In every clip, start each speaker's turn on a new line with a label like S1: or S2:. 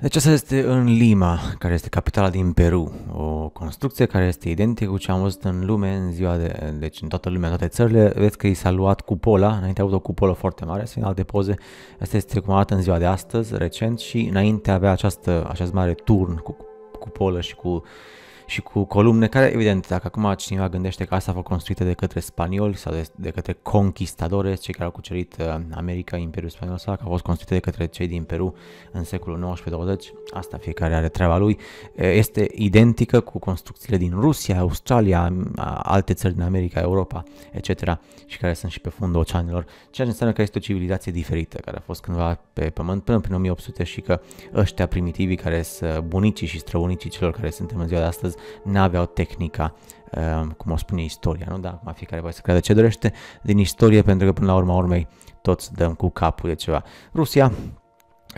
S1: Deci asta este în Lima, care este capitala din Peru, o construcție care este identică cu ce am văzut în lume în ziua de, deci în toată lumea, în toate țările, vezi că i s-a luat cupola, înainte a avut o cupolă foarte mare, sunt alte poze, asta este cum arată în ziua de astăzi, recent și înainte avea această, acest mare turn cu cupolă și cu și cu columne care, evident, dacă acum cineva gândește că asta a fost construită de către spanioli sau de, de către conquistadores, cei care au cucerit uh, America, Imperiul Spaniol, sau că a fost construită de către cei din Peru în secolul 19-20, asta fiecare are treaba lui, este identică cu construcțiile din Rusia, Australia, alte țări din America, Europa, etc. și care sunt și pe fundul oceanelor, ceea ce înseamnă că este o civilizație diferită, care a fost cândva pe pământ până prin 1800 și că ăștia primitivii care sunt bunicii și străbunicii celor care suntem în ziua de astăzi n-aveau tehnica, ehm, cum o spune istoria, nu? Dar acum fiecare voie să creadă ce dorește din istorie, pentru că până la urma urmei toți dăm cu capul de ceva. Rusia,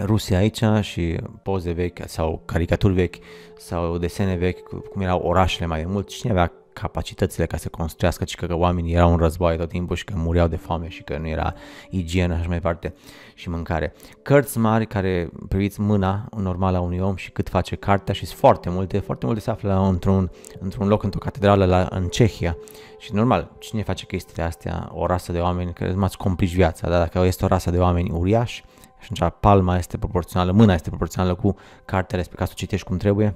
S1: Rusia aici și poze vechi sau caricaturi vechi sau desene vechi, cum erau orașele mai mult, cine avea capacitățile ca să construiască, ci că, că oamenii erau în război tot timpul și că mureau de foame și că nu era igienă și așa mai departe și mâncare. Cărți mari care priviți mâna normală a unui om și cât face cartea și sunt foarte multe, foarte multe se află într-un, într-un loc, într-o catedrală la, în Cehia și normal, cine face chestiile astea? O rasă de oameni, că m-ați complici viața, dar dacă este o rasă de oameni uriași, și atunci palma este proporțională, mâna este proporțională cu cartea respectivă, ca să o citești cum trebuie,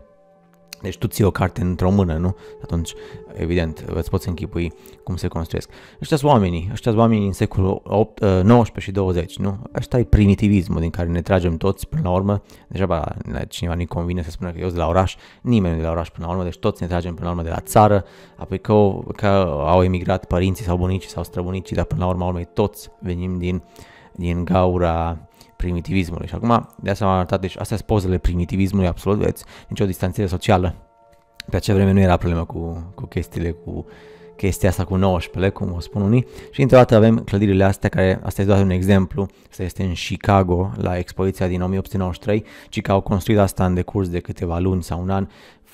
S1: deci tu ții o carte într-o mână, nu? Atunci, evident, îți poți închipui cum se construiesc. Ăștia sunt oamenii, ăștia sunt oamenii în secolul 8, 19 ă, și 20, nu? Ăștia e primitivismul din care ne tragem toți până la urmă. Deja cineva nu-i convine să spună că eu sunt de la oraș, nimeni nu de la oraș până la urmă, deci toți ne tragem până la urmă de la țară, apoi că, că au emigrat părinții sau bunicii sau străbunicii, dar până la urmă, urmă toți venim din, din gaura primitivismului. Și acum, de asta am arătat, deci astea sunt pozele primitivismului absolut, vezi, nicio distanțiere socială. Pe acea vreme nu era problemă cu, cu chestiile, cu chestia asta cu 19, cum o spun unii. Și într-o dată avem clădirile astea, care, asta este doar un exemplu, asta este în Chicago, la expoziția din 1893, ci că au construit asta în decurs de câteva luni sau un an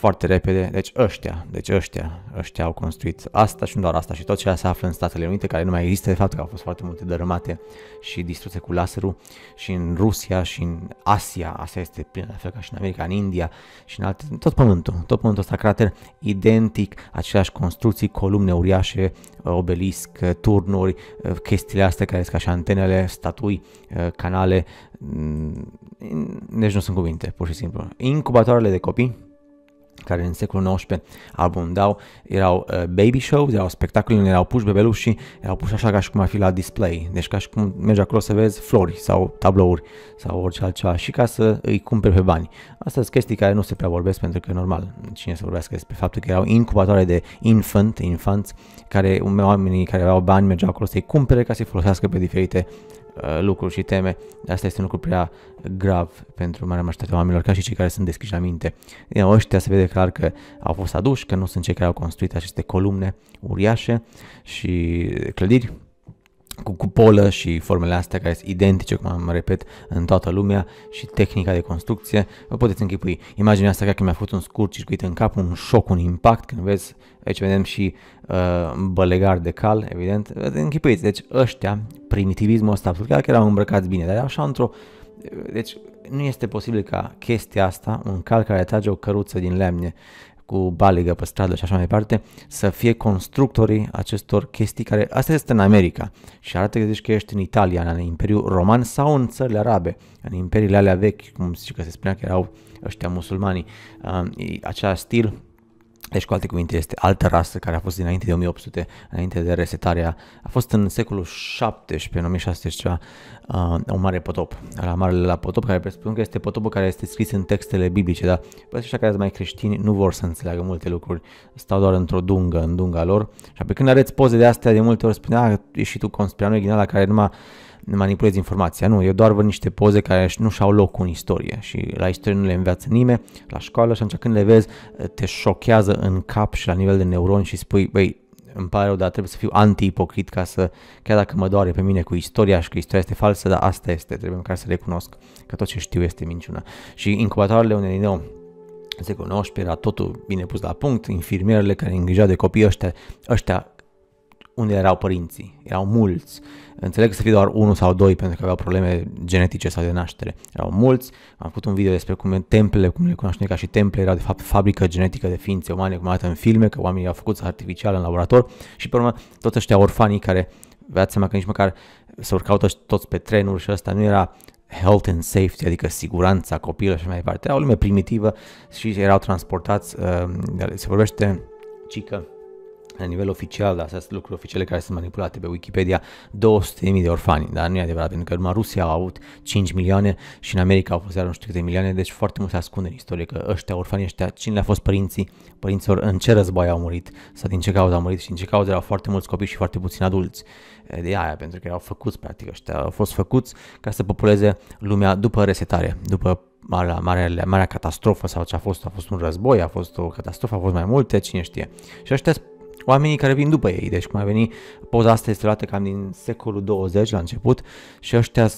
S1: foarte repede. Deci ăștia, deci ăștia, ăștia au construit asta și nu doar asta și tot ce se află în Statele Unite, care nu mai există, de fapt că au fost foarte multe dărâmate și distruse cu laserul și în Rusia și în Asia, asta este plină la fel ca și în America, în India și în alte, tot pământul, tot pământul ăsta crater, identic, aceleași construcții, columne uriașe, uh, obelisc, uh, turnuri, uh, chestiile astea care sunt ca și antenele, statui, canale, mm, deci nu sunt cuvinte, pur și simplu. Incubatoarele de copii, care în secolul XIX abundau, erau uh, baby shows, erau spectacole, erau puși bebeluși și erau puși așa ca și cum ar fi la display. Deci ca și cum mergi acolo să vezi flori sau tablouri sau orice altceva și ca să îi cumperi pe bani. Asta sunt chestii care nu se prea vorbesc pentru că e normal cine să vorbească despre faptul că erau incubatoare de infant, infanți, care oamenii care aveau bani mergeau acolo să-i cumpere ca să-i folosească pe diferite Uh, lucruri și teme. Asta este un lucru prea grav pentru marea majoritate a oamenilor, ca și cei care sunt deschiși la minte. Din ăștia se vede clar că au fost aduși, că nu sunt cei care au construit aceste columne uriașe și clădiri cu cupolă și formele astea care sunt identice, cum am repet, în toată lumea și tehnica de construcție, vă puteți închipui. Imaginea asta chiar că mi-a făcut un scurt circuit în cap, un șoc, un impact, când vezi, aici vedem și uh, bălegar de cal, evident, închipuiți, deci ăștia, primitivismul ăsta, chiar că erau îmbrăcați bine, dar așa într-o, deci nu este posibil ca chestia asta, un cal care atrage o căruță din lemne, cu baligă pe stradă și așa mai departe, să fie constructorii acestor chestii care, asta este în America și arată că zici că ești în Italia, în Imperiul Roman sau în țările arabe, în imperiile alea vechi, cum zice că se spunea că erau ăștia uh, acea stil, deci, cu alte cuvinte, este altă rasă care a fost dinainte de 1800, înainte de resetarea. A fost în secolul 17, 1600 1600, uh, un mare potop, la marele la potop, care presupun că este potopul care este scris în textele biblice, dar păi așa care sunt mai creștini nu vor să înțeleagă multe lucruri, stau doar într-o dungă, în dunga lor. Și pe când areți poze de astea, de multe ori spunea, a, ești și tu conspiranoid, la care numai manipulezi informația, nu, eu doar văd niște poze care nu și-au loc în istorie și la istorie nu le înveață nimeni, la școală și atunci când le vezi te șochează în cap și la nivel de neuroni și spui, băi, îmi pare rău, dar trebuie să fiu anti-ipocrit ca să, chiar dacă mă doare pe mine cu istoria și că istoria este falsă, dar asta este, trebuie măcar să recunosc că tot ce știu este minciună. Și incubatoarele unei nou, în secolul XIX era totul bine pus la punct, infirmierele care îngrijeau de copii ăștia, ăștia unde erau părinții. Erau mulți. Înțeleg că să fie doar unul sau doi pentru că aveau probleme genetice sau de naștere. Erau mulți. Am făcut un video despre cum templele, cum le cunoaștem ca și temple, erau de fapt fabrică genetică de ființe umane, cum arată în filme, că oamenii au făcut artificial în laborator și pe urmă toți ăștia orfanii care vă seama că nici măcar se urcau toți, toți pe trenuri și ăsta nu era health and safety, adică siguranța copilului și mai departe. Era o lume primitivă și erau transportați, uh, se vorbește, cică, la nivel oficial, dar astea sunt lucruri oficiale care sunt manipulate pe Wikipedia, 200.000 de orfani, dar nu e adevărat, pentru că numai Rusia a avut 5 milioane și în America au fost iar nu știu câte milioane, deci foarte mult se ascunde în istorie că ăștia, orfanii ăștia, cine le-a fost părinții, părinților, în ce război au murit sau din ce cauza au murit și din ce cauza erau foarte mulți copii și foarte puțini adulți de aia, pentru că erau făcuți, practic, ăștia au fost făcuți ca să populeze lumea după resetare, după marea, marea, marea catastrofă sau ce a fost, a fost un război, a fost o catastrofă, a fost mai multe, cine știe. Și ăștia oamenii care vin după ei. Deci cum a venit, poza asta este luată cam din secolul 20 la început și ăștia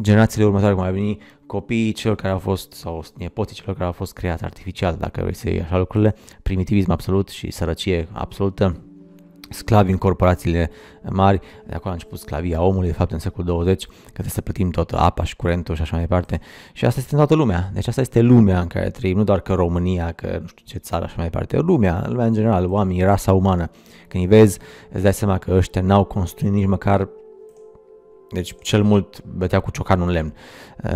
S1: generațiile următoare, cum a venit copiii celor care au fost, sau nepoții celor care au fost creați artificial, dacă vrei să iei așa lucrurile, primitivism absolut și sărăcie absolută, sclavi în corporațiile mari, de acolo a început sclavia omului, de fapt în secolul 20, că trebuie să plătim tot apa și curentul și așa mai departe. Și asta este în toată lumea. Deci asta este lumea în care trăim, nu doar că România, că nu știu ce țară așa mai departe, lumea, lumea în general, oamenii, rasa umană. Când îi vezi, îți dai seama că ăștia n-au construit nici măcar deci cel mult bătea cu ciocanul în lemn. Uh,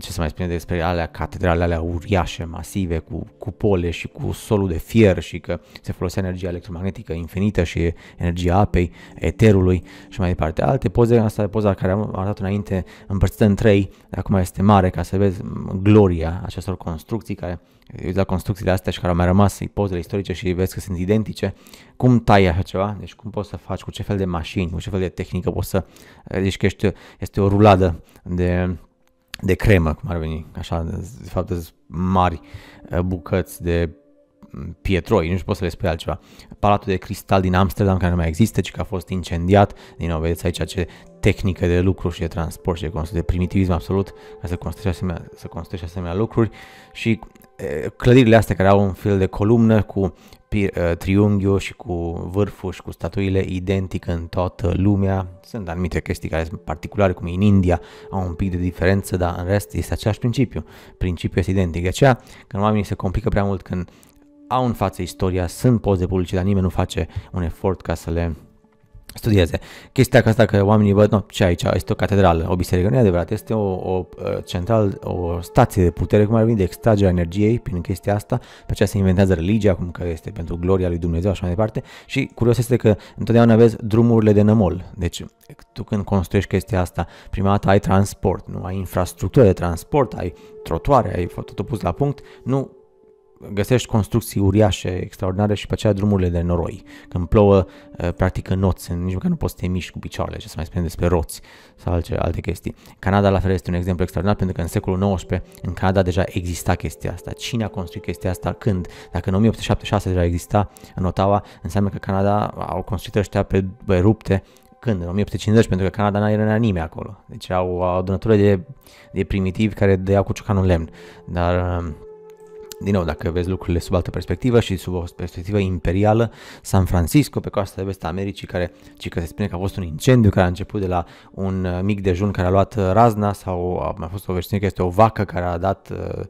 S1: ce se mai spune despre alea catedrale, alea uriașe, masive, cu cupole și cu solul de fier și că se folosea energia electromagnetică infinită și energia apei, eterului și mai departe. Alte poze, asta e poza care am arătat înainte, împărțită în trei, acum este mare ca să vezi gloria acestor construcții care uiți la construcțiile astea și care au mai rămas pozele istorice și vezi că sunt identice, cum tai așa ceva? Deci cum poți să faci, cu ce fel de mașini, cu ce fel de tehnică poți să deci? că ești, este o ruladă de, de cremă, cum ar veni, așa, de fapt, mari uh, bucăți de pietroi, nu știu poți să le spui altceva. Palatul de cristal din Amsterdam, care nu mai există, ci că a fost incendiat. Din nou, vedeți aici ce tehnică de lucru și de transport și de, de primitivism absolut, ca să construiești asemenea, să construiești asemenea lucruri. Și clădirile astea care au un fel de columnă cu triunghiul și cu vârful și cu statuile identic în toată lumea. Sunt anumite chestii care sunt particulare, cum e în India, au un pic de diferență, dar în rest este același principiu. Principiul este identic. De aceea, când oamenii se complică prea mult când au în față istoria, sunt poze publice, dar nimeni nu face un efort ca să le studieze. Chestia asta că oamenii văd, nu, ce aici, este o catedrală, o biserică, nu e adevărat, este o, o uh, central, o stație de putere, cum ar veni, de extragerea energiei prin chestia asta, pe aceea se inventează religia, cum că este pentru gloria lui Dumnezeu, așa mai departe, și curios este că întotdeauna vezi drumurile de nămol, deci tu când construiești chestia asta, prima dată ai transport, nu ai infrastructură de transport, ai trotuare, ai totul pus la punct, nu găsești construcții uriașe, extraordinare și pe aceea drumurile de noroi. Când plouă, practică noți, nici măcar nu poți să te miști cu picioarele, ce să mai spunem despre roți sau alte, alte chestii. Canada, la fel, este un exemplu extraordinar pentru că în secolul XIX, în Canada deja exista chestia asta. Cine a construit chestia asta, când? Dacă în 1876 deja exista în Ottawa, înseamnă că Canada au construit ăștia pe, pe rupte când? În 1850, pentru că Canada nu era nimeni acolo. Deci au adunătură de, de primitivi care dăiau cu ciocanul lemn. Dar din nou, dacă vezi lucrurile sub altă perspectivă și sub o perspectivă imperială, San Francisco, pe coasta de vest a Americii, care, ci că se spune că a fost un incendiu care a început de la un uh, mic dejun care a luat uh, razna sau a mai fost o versiune că este o vacă care a dat uh, uh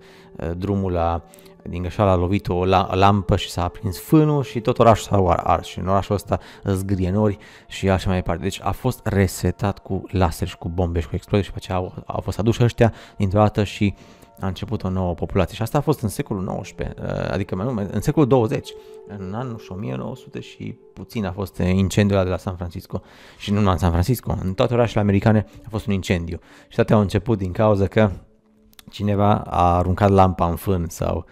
S1: drumul la din greșeală a lovit o lampă și s-a aprins fânul și tot orașul s-a ars și în orașul ăsta zgrienori și așa mai departe. Deci a fost resetat cu laser și cu bombe și cu explozii și pe aceea au, au fost aduși ăștia dintr-o dată și uh, a început o nouă populație și asta a fost în secolul XIX, eh, adică mai mult, în secolul 20, în anul 1900 și puțin a fost incendiul de la San Francisco și nu numai în San Francisco, în toate orașele americane a fost un incendiu și toate au început din cauza că cineva a aruncat lampa în fân sau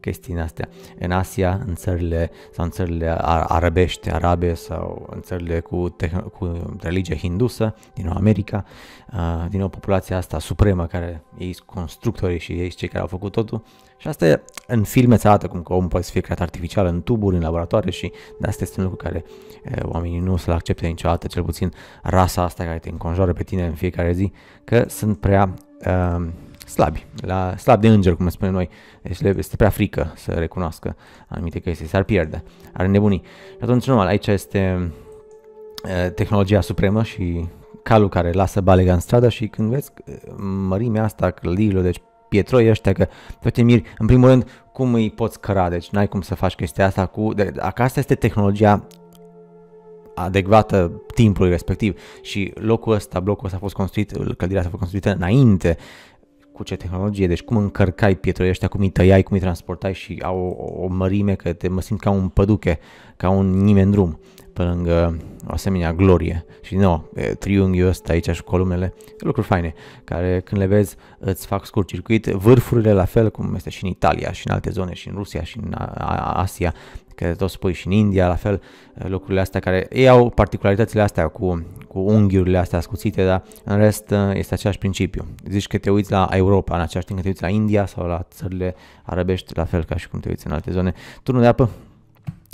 S1: chestiile astea. În Asia, în țările sau în țările arabești, arabe sau în țările cu, te- cu religie hindusă, din America, uh, din nou populația asta supremă care ei sunt constructorii și ei cei care au făcut totul. Și asta e, în filme se arată cum că omul poate să fie creat artificial în tuburi, în laboratoare și de asta este un lucru care eh, oamenii nu se-l accepte niciodată, cel puțin rasa asta care te înconjoară pe tine în fiecare zi, că sunt prea uh, slabi, la, slab de înger, cum spunem noi. Deci le, este prea frică să recunoască anumite chestii, s-ar pierde, ar nebuni. Și atunci, normal, aici este tehnologia supremă și calul care lasă balega în stradă și când vezi mărimea asta, clădirilor, deci pietroi ăștia, că toate miri, în primul rând, cum îi poți căra, deci n-ai cum să faci chestia asta cu, de, dacă asta este tehnologia adecvată timpului respectiv și locul ăsta, blocul ăsta a fost construit, clădirea s a fost construită înainte cu ce tehnologie, deci cum încărcai pietrele ăștia, cum îi tăiai, cum îi transportai și au o, o mărime că te, mă simt ca un păduche, ca un nimeni drum pe lângă o asemenea glorie. Și din nou, triunghiul ăsta aici și columnele, lucruri faine, care când le vezi îți fac scurt circuit, vârfurile la fel cum este și în Italia și în alte zone și în Rusia și în Asia, că tot spui și în India, la fel, lucrurile astea care ei au particularitățile astea cu, cu unghiurile astea ascuțite, dar în rest uh, este același principiu. Zici că te uiți la Europa, în același timp că te uiți la India sau la țările arabești, la fel ca și cum te uiți în alte zone. Turnul de apă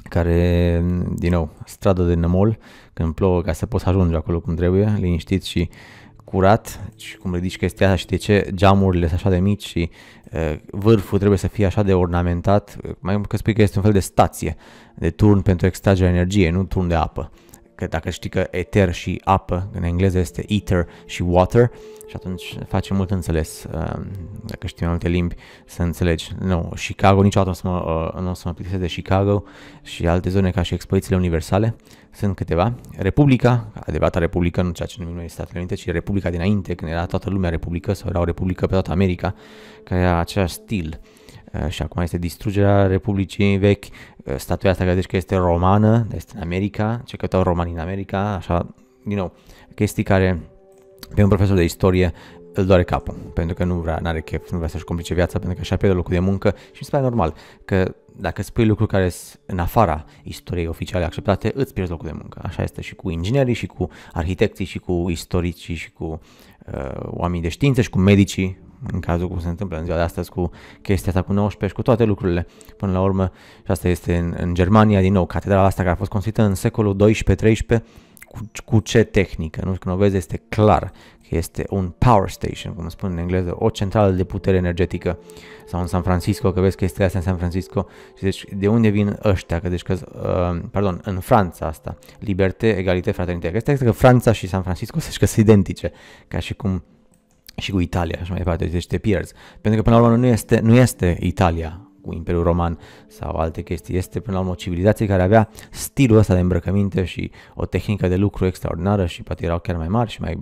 S1: care, din nou, stradă de nămol, când plouă, ca să poți ajunge acolo cum trebuie, liniștit și uh, curat și cum ridici chestia asta și de ce geamurile sunt așa de mici și uh, vârful trebuie să fie așa de ornamentat, mai mult că spui că este un fel de stație, de turn pentru extragerea energiei, nu turn de apă că dacă știi că eter și apă în engleză este ether și water și atunci face mult înțeles um, dacă știi multe limbi să înțelegi. Nu, no, Chicago, niciodată uh, nu o să mă, nu o să mă plictisesc de Chicago și alte zone ca și expozițiile universale, sunt câteva. Republica, adevărata republică, nu ceea ce numim noi Statele Unite, ci Republica dinainte, când era toată lumea republică sau era o republică pe toată America, care era același stil Eh, și acum este distrugerea Republicii Vechi, eh, statuia asta care zici că este romană, este în America, ce căutau romanii în America, așa, din nou, chestii care pe un profesor de istorie îl doare capul, pentru că nu vrea, n-are chef, nu vrea să-și complice viața, pentru că și-a pierdut locul de muncă și mi se pare normal că dacă spui lucruri care sunt în afara istoriei oficiale acceptate, îți pierzi locul de muncă. Așa este și cu inginerii, și cu arhitecții, și cu istoricii, și cu uh, oamenii de știință, și cu medicii în cazul cum se întâmplă în ziua de astăzi cu chestia asta cu 19 și cu toate lucrurile. Până la urmă, și asta este în, în Germania, din nou, catedrala asta care a fost construită în secolul 12-13, cu, cu ce tehnică, nu? Când o vezi este clar că este un power station, cum spun în engleză, o centrală de putere energetică. Sau în San Francisco, că vezi că este asta în San Francisco și deci de unde vin ăștia, că deci că, uh, pardon, în Franța asta, liberte, egalitate, fraternitate. Că este exact că Franța și San Francisco să că sunt identice, ca și cum și cu Italia și mai departe, deci te pierzi. Pentru că până la urmă nu este, nu este Italia cu Imperiul Roman sau alte chestii. Este până la urmă o civilizație care avea stilul ăsta de îmbrăcăminte și o tehnică de lucru extraordinară și poate erau chiar mai mari și mai